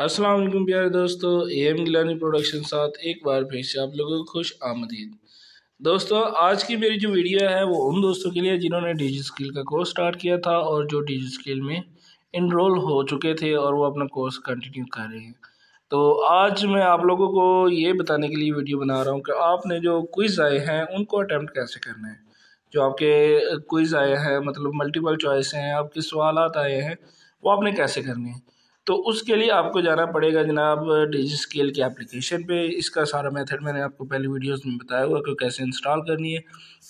अस्सलाम वालेकुम प्यारे दोस्तों ए एम गिलानी प्रोडक्शन साथ एक बार फिर से आप लोगों को खुश आमदीद दोस्तों आज की मेरी जो वीडियो है वो उन दोस्तों के लिए जिन्होंने डिजी स्किल का कोर्स स्टार्ट किया था और जो डिजी स्किल में इनरोल हो चुके थे और वो अपना कोर्स कंटिन्यू कर रहे हैं तो आज मैं आप लोगों को ये बताने के लिए वीडियो बना रहा हूँ कि आपने जो क्विज़ आए हैं उनको अटैम्प्ट कैसे करना है जो आपके क्विज़ आए हैं मतलब मल्टीपल चॉइस हैं आपके सवाल आए हैं वो आपने कैसे करने हैं तो उसके लिए आपको जाना पड़ेगा जनाब डिजी स्केल के एप्लीकेशन पे इसका सारा मेथड मैंने आपको पहले वीडियोस में बताया हुआ कि कैसे इंस्टॉल करनी है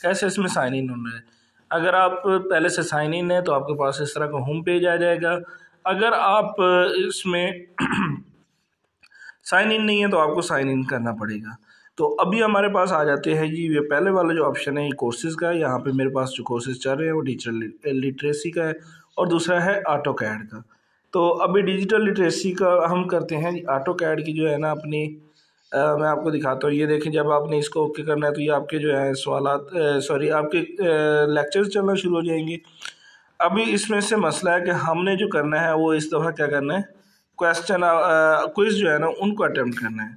कैसे इसमें साइन इन होना है अगर आप पहले से साइन इन है तो आपके पास इस तरह का होम पेज आ जाएगा अगर आप इसमें साइन इन नहीं है तो आपको साइन इन करना पड़ेगा तो अभी हमारे पास आ जाते हैं जी ये पहले वाला जो ऑप्शन है ये कोर्सेज़ का यहाँ पे मेरे पास जो कोर्सेज़ चल रहे हैं वो डिजिटल लिटरेसी का है और दूसरा है ऑटो कैड का तो अभी डिजिटल लिटरेसी का हम करते हैं ऑटो कैड की जो है ना अपनी आ, मैं आपको दिखाता हूँ ये देखें जब आपने इसको ओके करना है तो ये आपके जो है सवाल सॉरी आपके लेक्चर्स चलना शुरू हो जाएंगे अभी इसमें से मसला है कि हमने जो करना है वो इस दफ़ा क्या करना है क्वेश्चन क्विज जो है ना उनको अटैम्प्ट करना है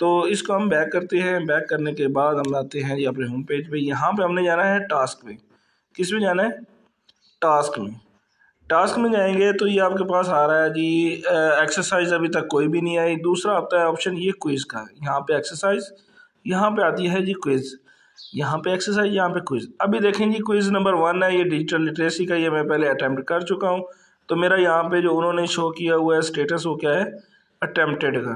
तो इसको हम बैक करते हैं बैक करने के बाद हम आते हैं ये अपने होम पेज पे यहाँ पे हमने जाना है टास्क में किस में जाना है टास्क में टास्क में जाएंगे तो ये आपके पास आ रहा है जी एक्सरसाइज अभी तक कोई भी नहीं आई दूसरा आता है ऑप्शन ये क्विज़ का यहाँ पे एक्सरसाइज यहाँ पे आती है जी क्विज़ यहाँ पे एक्सरसाइज यहाँ पे क्विज़ अभी देखें जी क्विज़ नंबर वन है ये डिजिटल लिटरेसी का ये मैं पहले अटैम्प्ट कर चुका हूँ तो मेरा यहाँ पर जो उन्होंने शो किया हुआ है स्टेटस वो क्या है अटैम्प्टेड का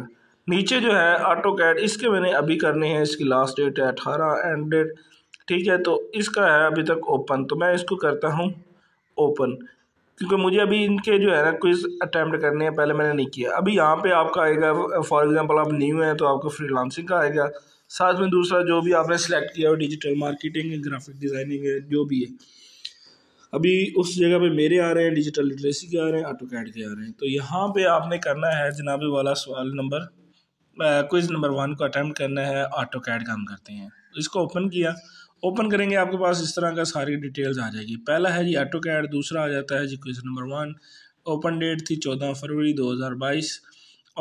नीचे जो है ऑटो कैड इसके मैंने अभी करने हैं इसकी लास्ट डेट है अठारह एंड डेट ठीक है तो इसका है अभी तक ओपन तो मैं इसको करता हूँ ओपन क्योंकि मुझे अभी इनके जो है ना क्विज़ अटैम्प्ट करने हैं पहले मैंने नहीं किया अभी यहाँ पे आपका आएगा फॉर एग्जांपल आप न्यू हैं तो आपको फ्रीलांसिंग का आएगा साथ में दूसरा जो भी आपने सेलेक्ट किया हो डिजिटल मार्केटिंग है ग्राफिक डिज़ाइनिंग है जो भी है अभी उस जगह पे मेरे आ रहे हैं डिजिटल लिटरेसी के आ रहे हैं ऑटो कैड के आ रहे हैं तो यहाँ पर आपने करना है जनाबे वाला सवाल नंबर क्विज़ नंबर वन को अटैम्प्ट करना है ऑटो कैड काम करते हैं तो इसको ओपन किया ओपन करेंगे आपके पास इस तरह का सारी डिटेल्स आ जाएगी पहला है जी ऑटो कैड दूसरा आ जाता है जी question number one open date थी चौदह फरवरी दो हज़ार बाईस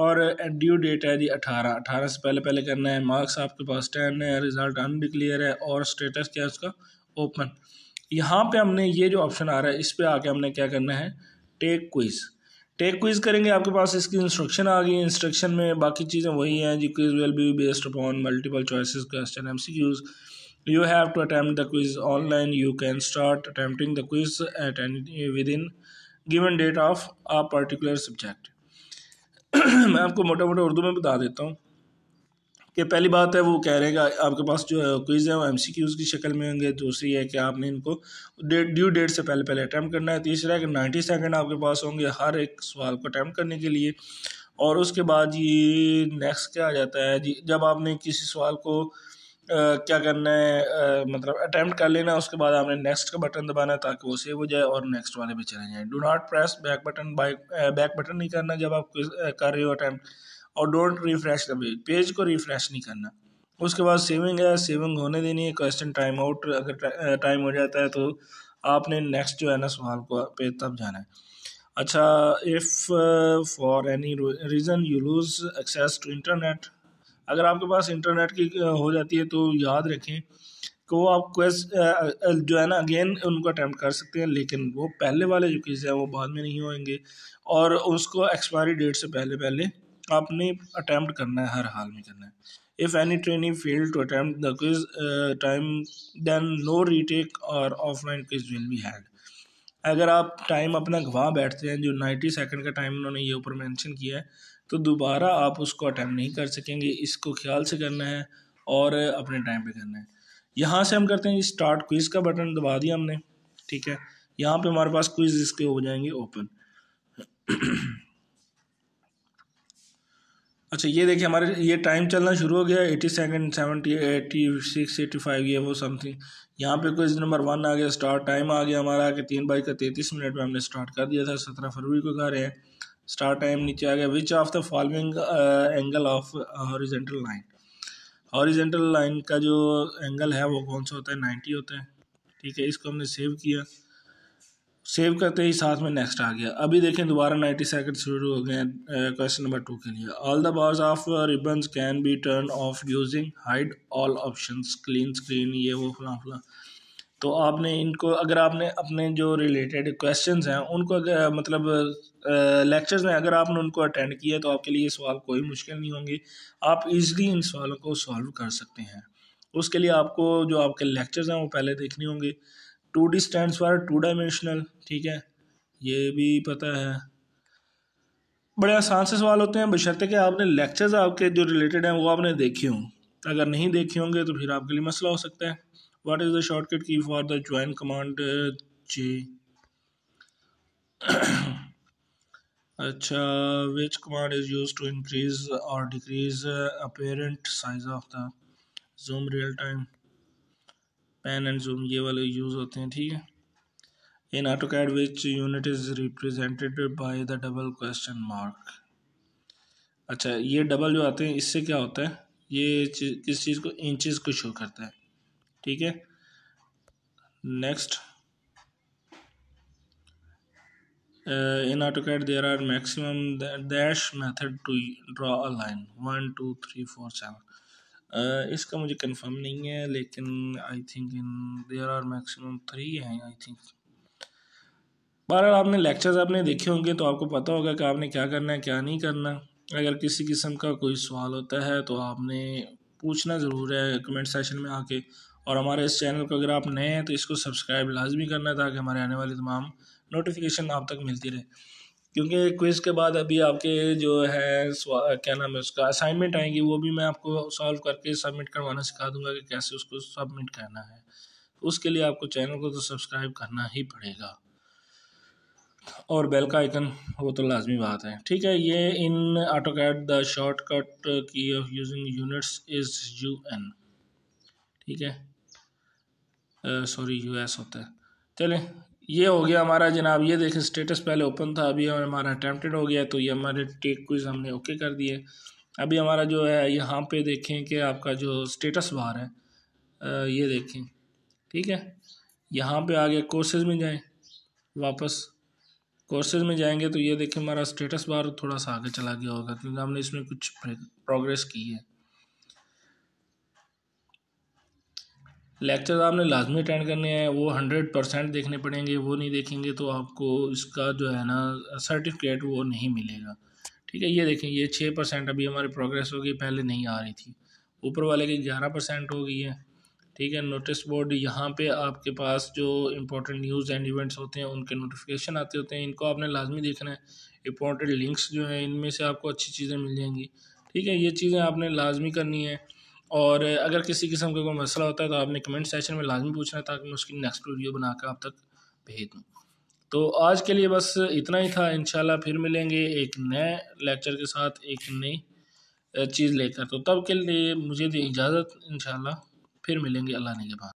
और ड्यू डेट है जी अठारह अठारह से पहले पहले करना है मार्क्स आपके पास टेन है रिज़ल्ट अनडिक्लियर है और स्टेटस क्या है उसका ओपन यहाँ पे हमने ये जो ऑप्शन आ रहा है इस पर आके हमने क्या करना है टेक क्विज़ टेक क्विज करेंगे आपके पास इसकी इंस्ट्रक्शन आ गई इंस्ट्रक्शन में बाकी चीज़ें वही हैं जी quiz will be based upon multiple choices question M MCQs you have to attempt the quiz online you can start attempting the quiz at any within given date of a particular subject मैं आपको मोटा मोटा उर्दू में बता देता हूँ कि पहली बात है वो कह रहे हैं कि आपके पास जो क्विज़ है वो एम सी क्यूज़ की शक्ल में होंगे दूसरी है कि आपने इनको डेट ड्यू डेट से पहले पहले अटैम्प्ट करना है तीसरा है कि नाइन्टी सेकेंड आपके पास होंगे हर एक सवाल को अटैम्प्ट करने के लिए और उसके बाद ये नेक्स्ट क्या आ जाता है जी जब आपने किसी सवाल को आ, क्या करना है आ, मतलब अटैम्प्ट कर लेना है उसके बाद आपने नेक्स्ट का बटन दबाना है ताकि वो सेव हो जाए और नेक्स्ट वाले पे चले जाएँ do not press back button bike back button नहीं करना जब आप कर रहे हो अटैम्प्ट और don't refresh the page page को रिफ्रेश नहीं करना उसके बाद सेविंग है सेविंग होने देनी है क्वेश्चन टाइम आउट अगर टाइम हो जाता है तो आपने नेक्स्ट जो है ना सवाल को पे तब जाना है अच्छा if for any reason you lose access to internet अगर आपके पास इंटरनेट की हो जाती है तो याद रखें कि वो आप क्वेश्चन जो है ना अगेन उनको अटैम्प्ट कर सकते हैं लेकिन वो पहले वाले जो क्विज़ हैं वो बाद में नहीं होंगे और उसको एक्सपायरी डेट से पहले पहले आपने अटैम्प्ट करना है हर हाल में करना है if any training fail to attempt the quiz time then no retake और offline quiz will be had अगर आप टाइम अपना गवाह बैठते हैं जो नाइन्टी सेकेंड का टाइम उन्होंने ये ऊपर मैंशन किया है तो दोबारा आप उसको अटैम्प्ट नहीं कर सकेंगे इसको ख्याल से करना है और अपने टाइम पर करना है यहाँ से हम करते हैं स्टार्ट क्विज़ का बटन दबा दिया हमने ठीक है यहाँ पे हमारे पास क्विज इसके हो जाएंगे ओपन अच्छा ये देखिए हमारे ये टाइम चलना शुरू हो गया eighty second seventy eighty six eighty five ये वो समथिंग यहाँ पे क्वेश्चन नंबर वन आ गया स्टार्ट टाइम आ गया हमारा कि तीन बाई का तैंतीस मिनट में हमने स्टार्ट कर दिया था सत्रह फरवरी को कर रहे हैं स्टार्ट टाइम नीचे आ गया which of the following angle of horizontal line horizontal line का जो एंगल है वो कौन सा होता है नाइन्टी होता है ठीक है इसको हमने सेव किया सेव करते ही साथ में नेक्स्ट आ गया अभी देखें दोबारा नाइन्टी सेकेंड शुरू हो गए क्वेश्चन नंबर टू के लिए all the bars of ribbon can be turn off using hide all option clean screen ये वो फला फला तो आपने इनको अगर आपने अपने जो रिलेटेड क्वेश्चंस हैं उनको अगर मतलब लेक्चर्स में अगर आपने उनको अटेंड किया तो आपके लिए सवाल कोई मुश्किल नहीं होंगे आप इजीली इन सवालों को सॉल्व कर सकते हैं उसके लिए आपको जो आपके लेक्चर्स हैं वो पहले देखने होंगे two D stand for two dimensional ठीक है ये भी पता है बड़े आसान से सवाल होते हैं बशर्ते कि आपने लेक्चर्स आपके जो रिलेटेड हैं वो आपने देखे हों अगर नहीं देखे होंगे तो फिर आपके लिए मसला हो सकता है what is the shortcut key for the join command J अच्छा which command is use to increase और decrease apparent size of the zoom real time pan and zoom ये वाले यूज़ होते हैं ठीक है in AutoCAD which unit is represented by the double question mark अच्छा ये डबल जो आते हैं इससे क्या होता है ये किस चीज़ को इंचज को शो करता है ठीक है next in AutoCAD there are maximum dash method to draw a line one two three four seven इसका मुझे कंफर्म नहीं है लेकिन I think in there are maximum three हैं आई थिंक बहरहाल आपने लेक्चर्स आपने देखे होंगे तो आपको पता होगा कि आपने क्या करना है क्या नहीं करना अगर किसी किस्म का कोई सवाल होता है तो आपने पूछना ज़रूर है कमेंट सेशन में आके और हमारे इस चैनल को अगर आप नए हैं तो इसको सब्सक्राइब लाजमी करना है ताकि हमारे आने वाली तमाम नोटिफिकेशन आप तक मिलती रहे क्योंकि क्विज़ के बाद अभी आपके जो है क्या नाम है उसका असाइनमेंट आएंगी वो भी मैं आपको सॉल्व करके सबमिट करवाना सिखा दूंगा कि कैसे उसको सबमिट करना है उसके लिए आपको चैनल को तो सब्सक्राइब करना ही पड़ेगा और बेल का आइकन वो तो लाजमी बात है ठीक है ये in AutoCAD the shortcut key of using units is U N ठीक है सॉरी यू एस होता है चलें ये हो गया हमारा जनाब ये देखें स्टेटस पहले ओपन था अभी हमारा अटैम्प्टेड हो गया तो ये हमारे टेक क्विज हमने ओके कर दिए अभी हमारा जो है यहाँ पे देखें कि आपका जो स्टेटस बार है ये देखें ठीक है यहाँ पे आगे कोर्सेज में जाएं वापस कोर्सेज में जाएंगे तो ये देखें हमारा स्टेटस बार थोड़ा सा आगे चला गया होगा क्योंकि हमने इसमें कुछ प्रोग्रेस की है लेक्चर आपने लाजमी अटेंड करने हैं वो हंड्रेड परसेंट देखने पड़ेंगे वो नहीं देखेंगे तो आपको इसका जो है ना सर्टिफिकेट वो नहीं मिलेगा ठीक है ये देखें ये छः परसेंट अभी हमारी प्रोग्रेस हो गई पहले नहीं आ रही थी ऊपर वाले की ग्यारह परसेंट हो गई है ठीक है नोटिस बोर्ड यहाँ पे आपके पास जो इम्पोर्टेंट न्यूज़ एंड इवेंट्स होते हैं उनके नोटिफिकेशन आते होते हैं इनको आपने लाजमी देखना है इंपॉर्टेंट लिंक्स जो हैं इनमें से आपको अच्छी चीज़ें मिल जाएंगी ठीक है ये चीज़ें आपने लाजमी करनी है और अगर किसी किस्म का कोई मसला होता है तो आपने कमेंट सेक्शन में लाजमी पूछना ताकि मैं उसकी नेक्स्ट वीडियो बनाकर आप तक भेज दूँ तो आज के लिए बस इतना ही था इन फिर मिलेंगे एक नए लेक्चर के साथ एक नई चीज़ लेकर तो तब के लिए मुझे दी इजाज़त इन फिर मिलेंगे अल्लाह ने के बाद